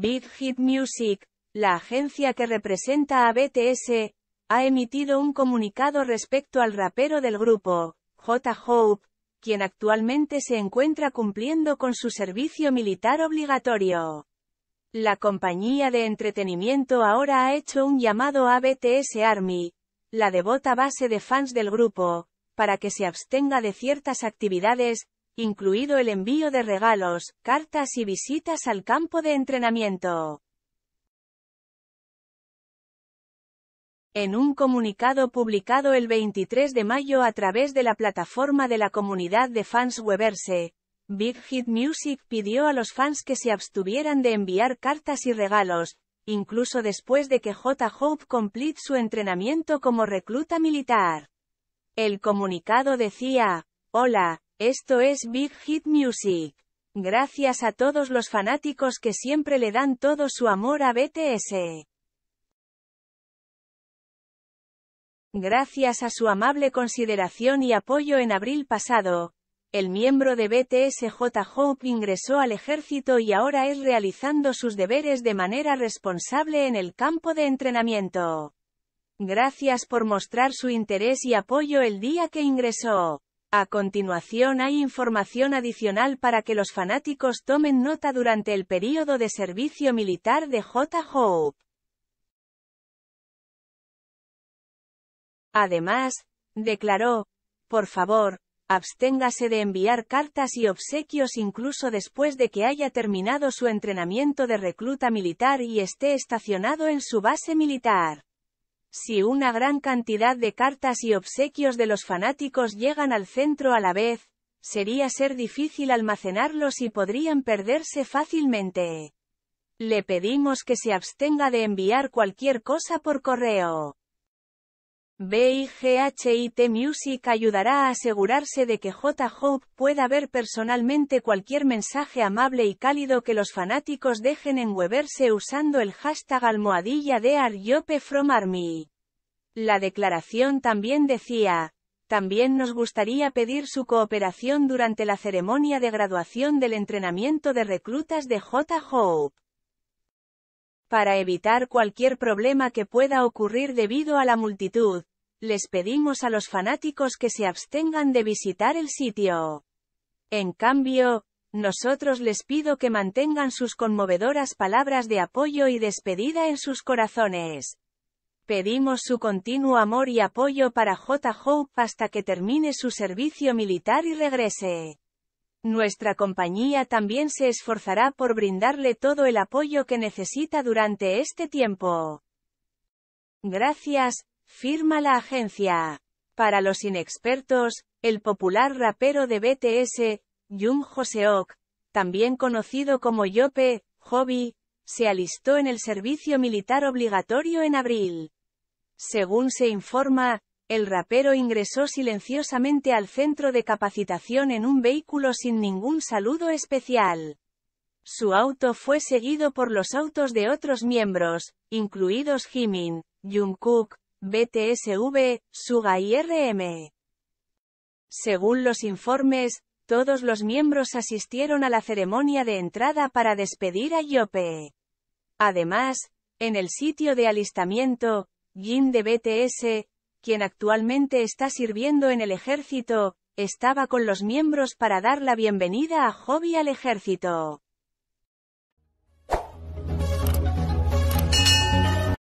Big Hit Music, la agencia que representa a BTS, ha emitido un comunicado respecto al rapero del grupo, J. Hope, quien actualmente se encuentra cumpliendo con su servicio militar obligatorio. La compañía de entretenimiento ahora ha hecho un llamado a BTS Army, la devota base de fans del grupo, para que se abstenga de ciertas actividades, incluido el envío de regalos, cartas y visitas al campo de entrenamiento. En un comunicado publicado el 23 de mayo a través de la plataforma de la comunidad de fans Weberse, Big Hit Music pidió a los fans que se abstuvieran de enviar cartas y regalos, incluso después de que J. Hope complete su entrenamiento como recluta militar. El comunicado decía, Hola, esto es Big Hit Music. Gracias a todos los fanáticos que siempre le dan todo su amor a BTS. Gracias a su amable consideración y apoyo en abril pasado, el miembro de BTS J. Hope ingresó al ejército y ahora es realizando sus deberes de manera responsable en el campo de entrenamiento. Gracias por mostrar su interés y apoyo el día que ingresó. A continuación hay información adicional para que los fanáticos tomen nota durante el período de servicio militar de J. Hope. Además, declaró, por favor, absténgase de enviar cartas y obsequios incluso después de que haya terminado su entrenamiento de recluta militar y esté estacionado en su base militar. Si una gran cantidad de cartas y obsequios de los fanáticos llegan al centro a la vez, sería ser difícil almacenarlos y podrían perderse fácilmente. Le pedimos que se abstenga de enviar cualquier cosa por correo. BIGHIT Music ayudará a asegurarse de que J. Hope pueda ver personalmente cualquier mensaje amable y cálido que los fanáticos dejen en Weberse usando el hashtag almohadilla de Aryope from Army. La declaración también decía, también nos gustaría pedir su cooperación durante la ceremonia de graduación del entrenamiento de reclutas de J. Hope. Para evitar cualquier problema que pueda ocurrir debido a la multitud, les pedimos a los fanáticos que se abstengan de visitar el sitio. En cambio, nosotros les pido que mantengan sus conmovedoras palabras de apoyo y despedida en sus corazones. Pedimos su continuo amor y apoyo para J. Hope hasta que termine su servicio militar y regrese. Nuestra compañía también se esforzará por brindarle todo el apoyo que necesita durante este tiempo. Gracias, firma la agencia. Para los inexpertos, el popular rapero de BTS, Jung Joseok, también conocido como Yope, Hobby, se alistó en el servicio militar obligatorio en abril. Según se informa, el rapero ingresó silenciosamente al centro de capacitación en un vehículo sin ningún saludo especial. Su auto fue seguido por los autos de otros miembros, incluidos Jimin, Jungkook, BTSV, Suga y RM. Según los informes, todos los miembros asistieron a la ceremonia de entrada para despedir a Yope. Además, en el sitio de alistamiento, Jin de BTS, quien actualmente está sirviendo en el ejército, estaba con los miembros para dar la bienvenida a Hobby al ejército.